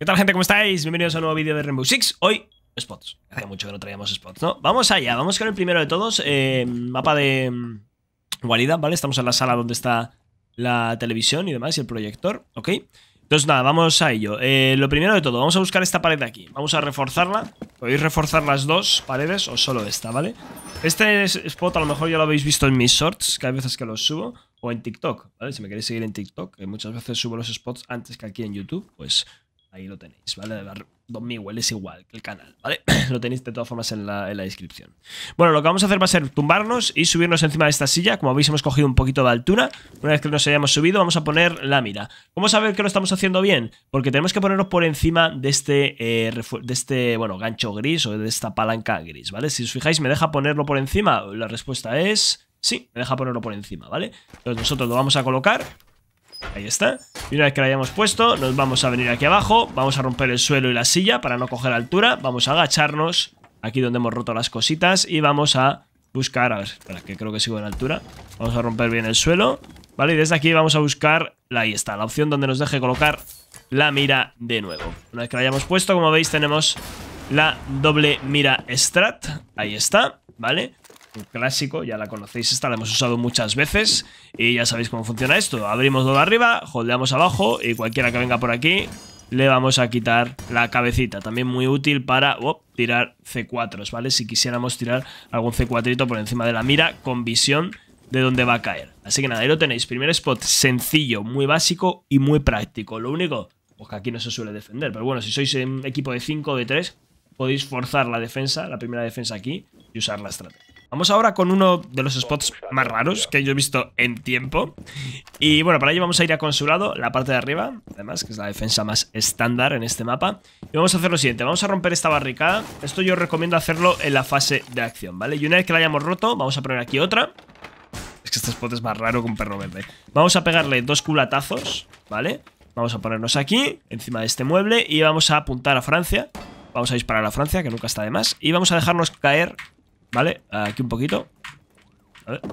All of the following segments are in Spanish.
¿Qué tal gente? ¿Cómo estáis? Bienvenidos a un nuevo vídeo de Rainbow Six. Hoy, spots. Hace mucho que no traíamos spots, ¿no? Vamos allá, vamos con el primero de todos. Eh, mapa de Igualidad, mm, ¿vale? Estamos en la sala donde está la televisión y demás y el proyector, ¿ok? Entonces nada, vamos a ello. Eh, lo primero de todo, vamos a buscar esta pared de aquí. Vamos a reforzarla. Podéis reforzar las dos paredes o solo esta, ¿vale? Este spot a lo mejor ya lo habéis visto en mis shorts, que hay veces que los subo, o en TikTok, ¿vale? Si me queréis seguir en TikTok, eh, muchas veces subo los spots antes que aquí en YouTube, pues Ahí lo tenéis, ¿vale? Don Miguel es igual que el canal, ¿vale? lo tenéis de todas formas en la, descripción. Bueno, lo que vamos a hacer va a ser tumbarnos y subirnos encima de esta silla. Como veis, hemos cogido un poquito de altura. Una vez que nos hayamos subido, vamos a poner la mira. ¿Cómo saber que lo estamos haciendo bien? Porque tenemos que ponernos por encima de este, eh, de este bueno, gancho gris o de esta palanca gris, ¿vale? Si os fijáis, ¿me deja ponerlo por encima? La respuesta es... Sí, me deja ponerlo por encima, ¿vale? Entonces nosotros lo vamos a colocar Ahí está. Y una vez que la hayamos puesto, nos vamos a venir aquí abajo. Vamos a romper el suelo y la silla para no coger altura. Vamos a agacharnos aquí donde hemos roto las cositas y vamos a buscar... A ver, espera, que creo que sigo en altura. Vamos a romper bien el suelo. Vale, y desde aquí vamos a buscar... Ahí está, la opción donde nos deje colocar la mira de nuevo. Una vez que la hayamos puesto, como veis, tenemos la doble mira strat. Ahí está, ¿vale? un clásico, ya la conocéis esta, la hemos usado muchas veces y ya sabéis cómo funciona esto. Abrimos de arriba, holdeamos abajo y cualquiera que venga por aquí le vamos a quitar la cabecita. También muy útil para tirar C4s, vale Si quisiéramos tirar algún C4 por encima de la mira con visión de dónde va a caer. Así que nada, ahí lo tenéis. Primer spot sencillo, muy básico y muy práctico. Lo único, pues aquí no se suele defender. Pero bueno, si sois un equipo de 5 o de 3, podéis forzar la defensa, la primera defensa aquí y usar la estrategia. Vamos ahora con uno de los spots más raros que yo he visto en tiempo. Y bueno, para ello vamos a ir a consulado, la parte de arriba, además, que es la defensa más estándar en este mapa. Y vamos a hacer lo siguiente, vamos a romper esta barricada. Esto yo recomiendo hacerlo en la fase de acción, ¿vale? Y una vez que la hayamos roto, vamos a poner aquí otra. Es que este spot es más raro que un perro verde. Vamos a pegarle dos culatazos, ¿vale? Vamos a ponernos aquí, encima de este mueble, y vamos a apuntar a Francia. Vamos a disparar a Francia, que nunca está de más. Y vamos a dejarnos caer ¿Vale? Aquí un poquito.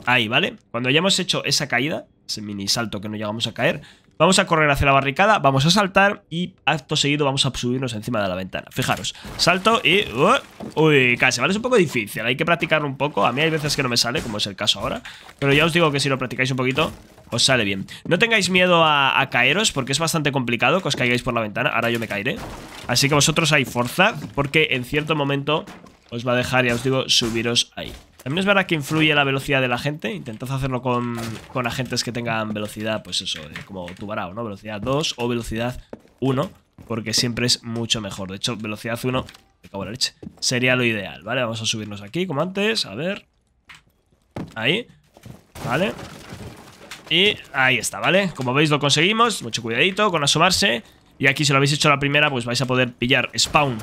Ahí, ¿vale? Cuando hayamos hecho esa caída, ese mini salto que no llegamos a caer, vamos a correr hacia la barricada, vamos a saltar y acto seguido vamos a subirnos encima de la ventana. Fijaros, salto y... Uh, uy, casi, ¿vale? Es un poco difícil, hay que practicar un poco. A mí hay veces que no me sale, como es el caso ahora. Pero ya os digo que si lo practicáis un poquito, os sale bien. No tengáis miedo a, caeros porque es bastante complicado que os caigáis por la ventana. Ahora yo me caeré. Así que vosotros hay fuerza porque en cierto momento os va a dejar, ya os digo, subiros ahí. También es verdad que influye la velocidad de la gente. Intentad hacerlo con, agentes que tengan velocidad, pues eso, eh, como tu ¿no? Velocidad 2 o velocidad 1, porque siempre es mucho mejor. De hecho, velocidad 1, me sería lo ideal, ¿vale? Vamos a subirnos aquí, como antes, a ver. Ahí, ¿vale? Y ahí está, ¿vale? Como veis lo conseguimos, mucho cuidadito con asomarse. Y aquí si lo habéis hecho la primera, pues vais a poder pillar spawn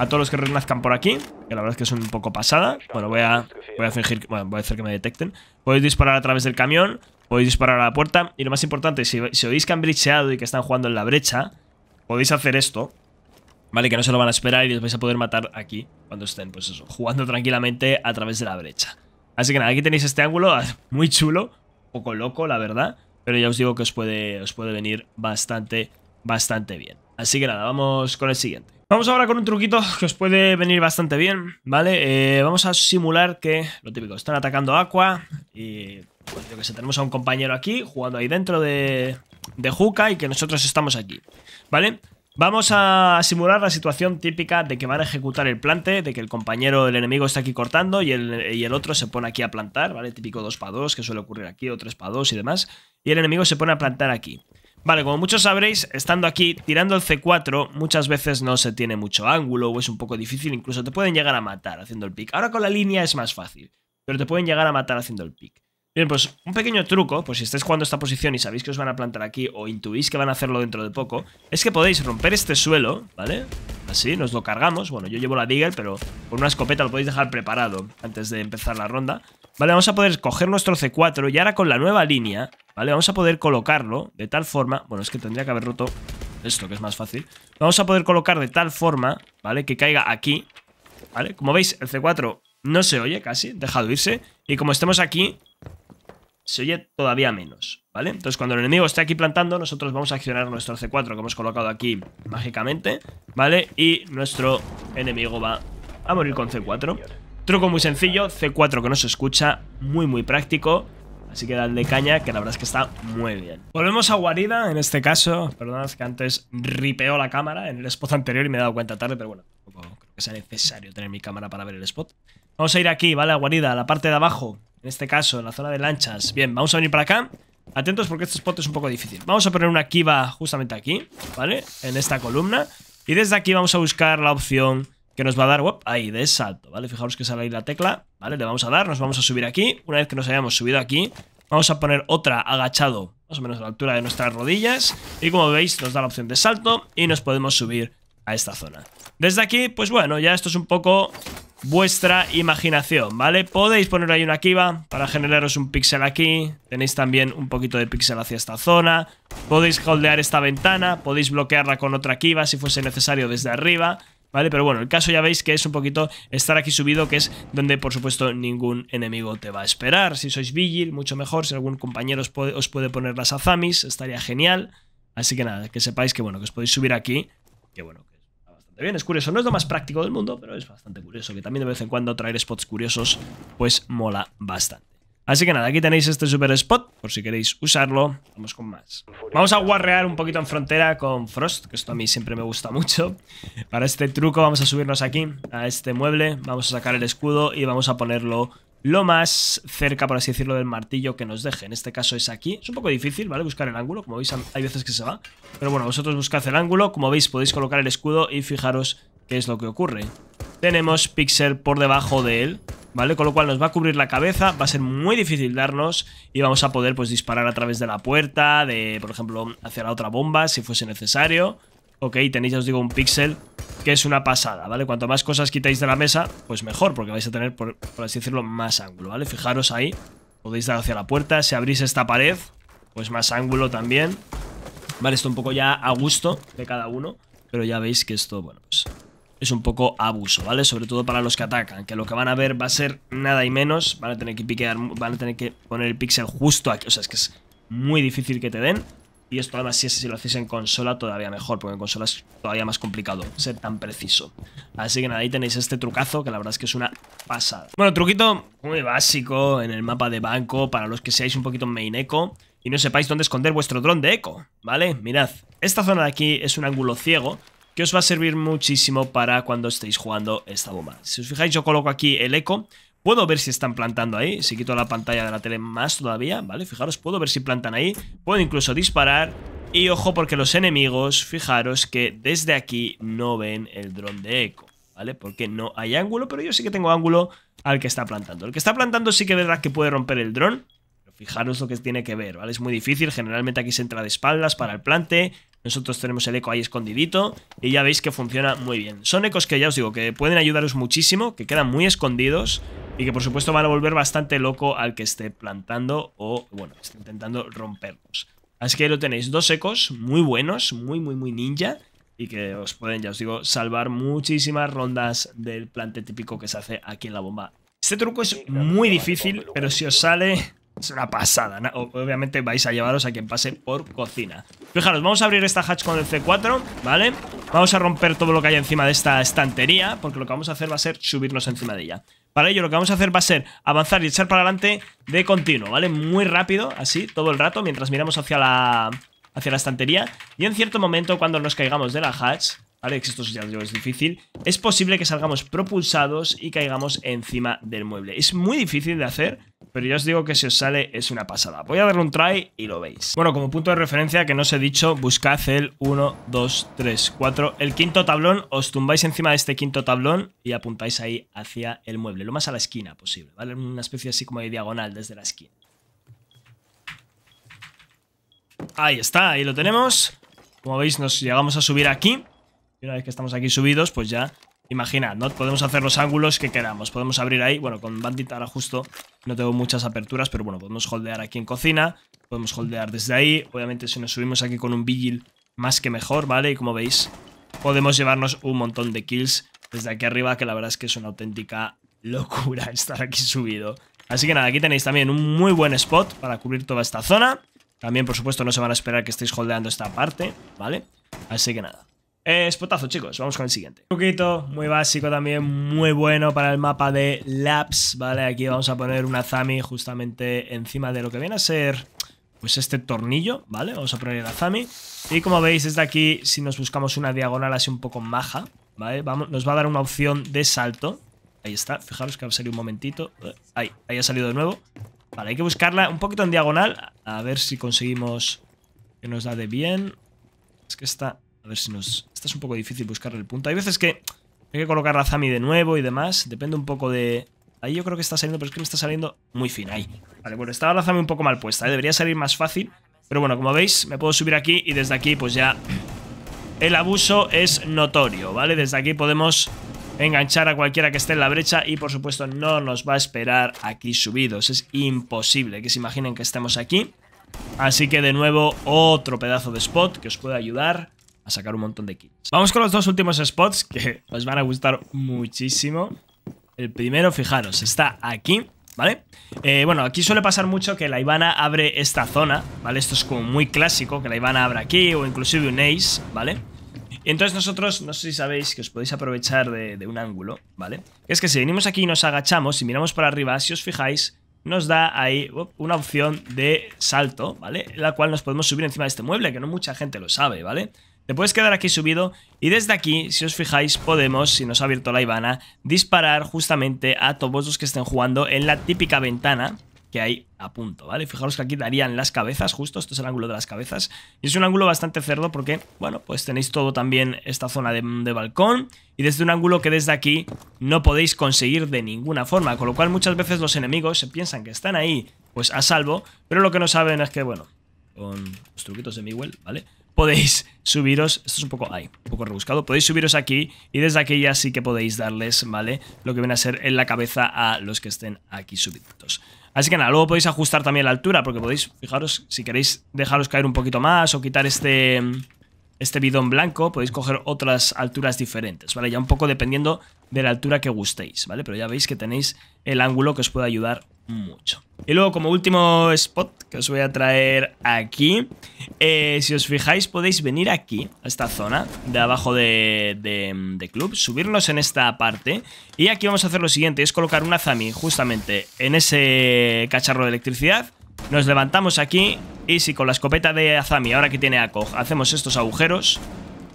a todos los que renazcan por aquí, que la verdad es que es un poco pasada. Bueno, voy a, a fingir, bueno, voy a hacer que me detecten. Podéis disparar a través del camión, podéis disparar a la puerta. Y lo más importante, si, si oís que han bricheado y que están jugando en la brecha, podéis hacer esto. Vale, que no se lo van a esperar y os vais a poder matar aquí cuando estén, pues eso, jugando tranquilamente a través de la brecha. Así que nada, aquí tenéis este ángulo muy chulo, un poco loco, la verdad. Pero ya os digo que os puede, os puede venir bastante, bastante bien. Así que nada, vamos con el siguiente. Vamos ahora con un truquito que os puede venir bastante bien, ¿vale? Eh, vamos a simular que, lo típico, están atacando Aqua y, pues yo que sé, tenemos a un compañero aquí jugando ahí dentro de, de Juca y que nosotros estamos aquí, ¿vale? Vamos a simular la situación típica de que van a ejecutar el plante, de que el compañero del enemigo está aquí cortando y el, otro se pone aquí a plantar, ¿vale? Típico 2 para 2 que suele ocurrir aquí o 3 para 2 y demás. Y el enemigo se pone a plantar aquí. Vale, como muchos sabréis, estando aquí, tirando el C4 muchas veces no se tiene mucho ángulo o es un poco difícil, incluso te pueden llegar a matar haciendo el pick. Ahora con la línea es más fácil, pero te pueden llegar a matar haciendo el pick. Bien, pues un pequeño truco, pues si estáis jugando esta posición y sabéis que os van a plantar aquí o intuís que van a hacerlo dentro de poco, es que podéis romper este suelo, ¿vale? Así, nos lo cargamos. Bueno, yo llevo la deagle, pero con una escopeta lo podéis dejar preparado antes de empezar la ronda. Vale, vamos a poder coger nuestro C4 y ahora con la nueva línea, ¿vale? Vamos a poder colocarlo de tal forma... Bueno, es que tendría que haber roto esto, que es más fácil. Vamos a poder colocar de tal forma, ¿vale? Que caiga aquí, ¿vale? Como veis, el C4 no se oye casi, dejado irse. Y como estemos aquí, se oye todavía menos, ¿vale? Entonces cuando el enemigo esté aquí plantando, nosotros vamos a accionar nuestro C4 que hemos colocado aquí mágicamente, ¿vale? Y nuestro enemigo va a morir con C4. Truco muy sencillo, C4 que no se escucha, muy muy práctico. Así que de caña, que la verdad es que está muy bien. Volvemos a Guarida, en este caso. es que antes ripeó la cámara en el spot anterior y me he dado cuenta tarde, pero bueno, tampoco creo que sea necesario tener mi cámara para ver el spot. Vamos a ir aquí, ¿vale? A Guarida, a la parte de abajo. En este caso, en la zona de lanchas. Bien, vamos a venir para acá. Atentos porque este spot es un poco difícil. Vamos a poner una kiva justamente aquí, ¿vale? En esta columna. Y desde aquí vamos a buscar la opción que nos va a dar, ahí, de salto, ¿vale? Fijaros que sale ahí la tecla, ¿vale? Le vamos a dar, nos vamos a subir aquí. Una vez que nos hayamos subido aquí, vamos a poner otra agachado, más o menos a la altura de nuestras rodillas. Y como veis, nos da la opción de salto y nos podemos subir a esta zona. Desde aquí, pues bueno, ya esto es un poco vuestra imaginación, ¿vale? Podéis poner ahí una kiva para generaros un píxel aquí. Tenéis también un poquito de píxel hacia esta zona. Podéis holdear esta ventana, podéis bloquearla con otra kiva si fuese necesario desde arriba. ¿vale? Pero bueno, el caso ya veis que es un poquito estar aquí subido, que es donde por supuesto ningún enemigo te va a esperar. Si sois Vigil, mucho mejor, si algún compañero os puede, poner las azamis, estaría genial. Así que nada, que sepáis que bueno, que os podéis subir aquí, que bueno, que está bastante bien, es curioso, no es lo más práctico del mundo, pero es bastante curioso, que también de vez en cuando traer spots curiosos, pues mola bastante. Así que nada, aquí tenéis este super spot por si queréis usarlo. Vamos con más. Vamos a warrear un poquito en frontera con Frost, que esto a mí siempre me gusta mucho. Para este truco vamos a subirnos aquí, a este mueble. Vamos a sacar el escudo y vamos a ponerlo lo más cerca, por así decirlo, del martillo que nos deje. En este caso es aquí. Es un poco difícil, ¿vale? Buscar el ángulo. Como veis, hay veces que se va. Pero bueno, vosotros buscad el ángulo. Como veis, podéis colocar el escudo y fijaros qué es lo que ocurre. Tenemos Pixel por debajo de él. ¿vale? Con lo cual nos va a cubrir la cabeza, va a ser muy difícil darnos y vamos a poder pues disparar a través de la puerta, de por ejemplo hacia la otra bomba si fuese necesario. Ok, tenéis, ya os digo, un píxel que es una pasada, ¿vale? Cuanto más cosas quitáis de la mesa, pues mejor, porque vais a tener, por, así decirlo, más ángulo, ¿vale? Fijaros ahí, podéis dar hacia la puerta, si abrís esta pared, pues más ángulo también. Vale, esto un poco ya a gusto de cada uno, pero ya veis que esto, bueno, pues es un poco abuso, ¿vale? Sobre todo para los que atacan, que lo que van a ver va a ser nada y menos, van a tener que piquear, van a tener que poner el pixel justo aquí, o sea, es que es muy difícil que te den. Y esto además si, lo hacéis en consola todavía mejor, porque en consola es todavía más complicado ser tan preciso. Así que nada, ahí tenéis este trucazo, que la verdad es que es una pasada. Bueno, truquito muy básico en el mapa de banco, para los que seáis un poquito main eco y no sepáis dónde esconder vuestro dron de eco, ¿vale? Mirad, esta zona de aquí es un ángulo ciego, que os va a servir muchísimo para cuando estéis jugando esta bomba. Si os fijáis, yo coloco aquí el eco. Puedo ver si están plantando ahí, si quito la pantalla de la tele más todavía, ¿vale? Fijaros, puedo ver si plantan ahí, puedo incluso disparar y ojo porque los enemigos, fijaros que desde aquí no ven el dron de eco, ¿vale? Porque no hay ángulo, pero yo sí que tengo ángulo al que está plantando. El que está plantando sí que verá que puede romper el dron, fijaros lo que tiene que ver, ¿vale? Es muy difícil, generalmente aquí se entra de espaldas para el plante, nosotros tenemos el eco ahí escondidito y ya veis que funciona muy bien. Son ecos que ya os digo que pueden ayudaros muchísimo, que quedan muy escondidos y que por supuesto van a volver bastante loco al que esté plantando o, bueno, esté intentando romperlos. Así que ahí lo tenéis, dos ecos muy buenos, muy, muy, muy ninja y que os pueden, ya os digo, salvar muchísimas rondas del plante típico que se hace aquí en la bomba. Este truco es muy difícil, pero si os sale es una pasada. ¿no? Obviamente vais a llevaros a quien pase por cocina. Fijaros, vamos a abrir esta hatch con el C4, ¿vale? Vamos a romper todo lo que hay encima de esta estantería, porque lo que vamos a hacer va a ser subirnos encima de ella. Para ello lo que vamos a hacer va a ser avanzar y echar para adelante de continuo, ¿vale? Muy rápido, así, todo el rato, mientras miramos hacia la, hacia la estantería. Y en cierto momento, cuando nos caigamos de la hatch, Alex, esto ya es difícil. Es posible que salgamos propulsados y caigamos encima del mueble. Es muy difícil de hacer, pero ya os digo que si os sale es una pasada. Voy a darle un try y lo veis. Bueno, como punto de referencia que no os he dicho, buscad el 1, 2, 3, 4. El quinto tablón, os tumbáis encima de este quinto tablón y apuntáis ahí hacia el mueble, lo más a la esquina posible, ¿vale? Una especie así como de diagonal desde la esquina. Ahí está, ahí lo tenemos. Como veis, nos llegamos a subir aquí. Y una vez que estamos aquí subidos, pues ya, imaginad, ¿no? Podemos hacer los ángulos que queramos. Podemos abrir ahí, bueno, con Bandit ahora justo no tengo muchas aperturas, pero bueno, podemos holdear aquí en cocina. Podemos holdear desde ahí. Obviamente si nos subimos aquí con un Vigil, más que mejor, ¿vale? Y como veis, podemos llevarnos un montón de kills desde aquí arriba, que la verdad es que es una auténtica locura estar aquí subido. Así que nada, aquí tenéis también un muy buen spot para cubrir toda esta zona. También, por supuesto, no se van a esperar que estéis holdeando esta parte, ¿vale? Así que nada. Espotazo, chicos, vamos con el siguiente. poquito muy básico también, muy bueno para el mapa de Labs, ¿vale? Aquí vamos a poner una Zami justamente encima de lo que viene a ser pues este tornillo, ¿vale? Vamos a poner la Zami. Y como veis desde aquí, si nos buscamos una diagonal así un poco maja, ¿vale? Vamos, nos va a dar una opción de salto. Ahí está, fijaros que va a un momentito. Ahí, ahí ha salido de nuevo. Vale, hay que buscarla un poquito en diagonal, a ver si conseguimos que nos da de bien. Es que está... A ver si nos esta es un poco difícil buscarle el punto. Hay veces que hay que colocar la Zami de nuevo y demás. Depende un poco de... Ahí yo creo que está saliendo, pero es que me está saliendo muy fina ahí. Vale, bueno, estaba la Zami un poco mal puesta. ¿eh? Debería salir más fácil. Pero bueno, como veis, me puedo subir aquí y desde aquí pues ya... El abuso es notorio, ¿vale? Desde aquí podemos enganchar a cualquiera que esté en la brecha y por supuesto no nos va a esperar aquí subidos. Es imposible que se imaginen que estemos aquí. Así que de nuevo otro pedazo de spot que os puede ayudar a sacar un montón de kills. Vamos con los dos últimos spots que os van a gustar muchísimo. El primero, fijaros, está aquí. ¿Vale? Eh, bueno, aquí suele pasar mucho que la Ivana abre esta zona, ¿vale? Esto es como muy clásico, que la Ivana abra aquí o inclusive un Ace, ¿vale? Y entonces nosotros, no sé si sabéis que os podéis aprovechar de, un ángulo, ¿vale? Es que si venimos aquí y nos agachamos y miramos para arriba, si os fijáis, nos da ahí una opción de salto, ¿vale? La cual nos podemos subir encima de este mueble, que no mucha gente lo sabe, ¿vale? Te puedes quedar aquí subido y desde aquí, si os fijáis, podemos, si nos ha abierto la Ivana, disparar justamente a todos los que estén jugando en la típica ventana que hay a punto, ¿vale? Fijaros que aquí darían las cabezas, justo, esto es el ángulo de las cabezas. Y es un ángulo bastante cerdo porque, bueno, pues tenéis todo también esta zona de, de balcón y desde un ángulo que desde aquí no podéis conseguir de ninguna forma, con lo cual muchas veces los enemigos se piensan que están ahí, pues a salvo, pero lo que no saben es que, bueno, con los truquitos de Miguel, ¿vale? podéis subiros, esto es un poco, hay un poco rebuscado, podéis subiros aquí y desde aquí ya sí que podéis darles, ¿vale? Lo que viene a ser en la cabeza a los que estén aquí subidos. Así que nada, luego podéis ajustar también la altura, porque podéis, fijaros, si queréis dejaros caer un poquito más o quitar este, este bidón blanco, podéis coger otras alturas diferentes, ¿vale? Ya un poco dependiendo de la altura que gustéis, ¿vale? Pero ya veis que tenéis el ángulo que os puede ayudar mucho. Y luego como último spot que os voy a traer aquí, eh, si os fijáis podéis venir aquí, a esta zona de abajo de, club, subirnos en esta parte y aquí vamos a hacer lo siguiente, es colocar un Azami justamente en ese cacharro de electricidad. Nos levantamos aquí y si con la escopeta de Azami, ahora que tiene a hacemos estos agujeros,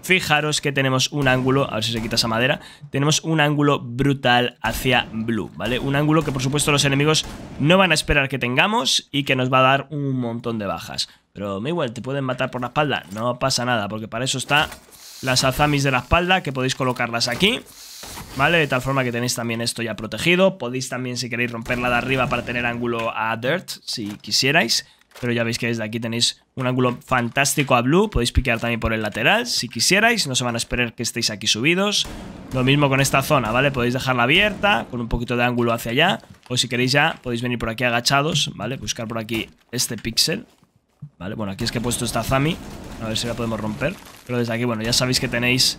Fijaros que tenemos un ángulo, a ver si se quita esa madera, tenemos un ángulo brutal hacia blue, ¿vale? Un ángulo que por supuesto los enemigos no van a esperar que tengamos y que nos va a dar un montón de bajas. Pero me igual ¿te pueden matar por la espalda? No pasa nada, porque para eso está las azamis de la espalda, que podéis colocarlas aquí. ¿Vale? De tal forma que tenéis también esto ya protegido. Podéis también, si queréis, romperla de arriba para tener ángulo a Dirt, si quisierais. Pero ya veis que desde aquí tenéis un ángulo fantástico a blue. Podéis piquear también por el lateral si quisierais. No se van a esperar que estéis aquí subidos. Lo mismo con esta zona, ¿vale? Podéis dejarla abierta con un poquito de ángulo hacia allá. O si queréis ya podéis venir por aquí agachados, ¿vale? Buscar por aquí este píxel. Vale, bueno, aquí es que he puesto esta Zami. A ver si la podemos romper. Pero desde aquí, bueno, ya sabéis que tenéis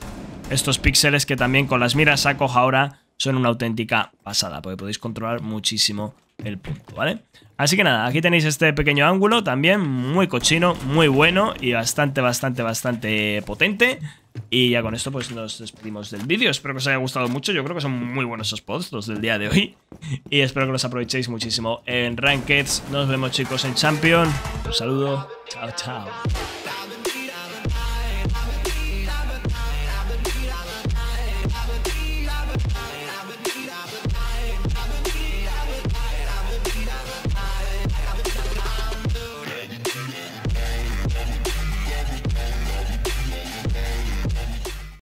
estos píxeles que también con las miras a ahora son una auténtica pasada. Porque podéis controlar muchísimo el punto, ¿vale? Así que nada, aquí tenéis este pequeño ángulo también, muy cochino, muy bueno y bastante, bastante, bastante potente. Y ya con esto pues nos despedimos del vídeo. Espero que os haya gustado mucho. Yo creo que son muy buenos esos pods los del día de hoy. Y espero que los aprovechéis muchísimo en Rankeds. Nos vemos chicos en Champion. Un saludo. Chao, chao.